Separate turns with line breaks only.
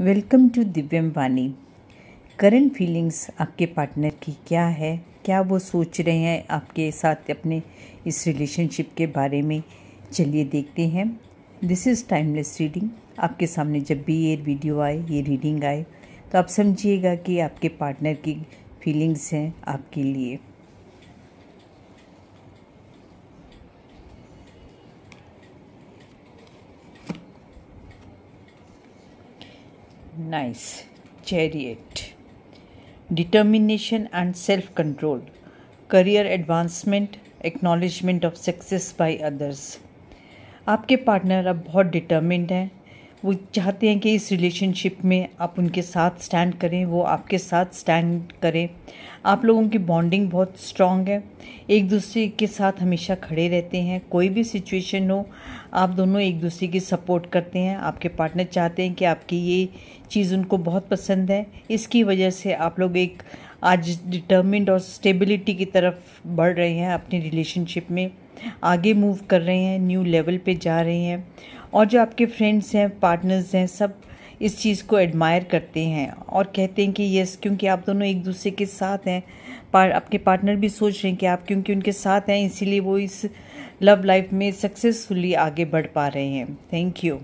welcome to दिव्यम वानी current feelings आपके partner की क्या है क्या वो सोच रहे हैं आपके साथ अपने इस रिलेशनशिप के बारे में चलिए देखते हैं दिस इज़ टाइमलेस रीडिंग आपके सामने जब भी ये वीडियो आए ये रीडिंग आए तो आप समझिएगा कि आपके पार्टनर की फीलिंग्स हैं आपके लिए nice chariot determination and self control career advancement acknowledgement of success by others आपके पार्टनर अब बहुत डिटर्मिंड हैं वो चाहते हैं कि इस रिलेशनशिप में आप उनके साथ स्टैंड करें वो आपके साथ स्टैंड करें आप लोगों की बॉन्डिंग बहुत स्ट्रांग है एक दूसरे के साथ हमेशा खड़े रहते हैं कोई भी सिचुएशन हो आप दोनों एक दूसरे की सपोर्ट करते हैं आपके पार्टनर चाहते हैं कि आपकी ये चीज़ उनको बहुत पसंद है इसकी वजह से आप लोग एक आज डिटर्मिंड और स्टेबिलिटी की तरफ बढ़ रहे हैं अपनी रिलेशनशिप में आगे मूव कर रहे हैं न्यू लेवल पे जा रहे हैं और जो आपके फ्रेंड्स हैं पार्टनर्स हैं सब इस चीज़ को एडमायर करते हैं और कहते हैं कि यस क्योंकि आप दोनों एक दूसरे के साथ हैं पार आपके पार्टनर भी सोच रहे हैं कि आप क्योंकि उनके साथ हैं इसीलिए वो इस लव लाइफ में सक्सेसफुली आगे बढ़ पा रहे हैं थैंक यू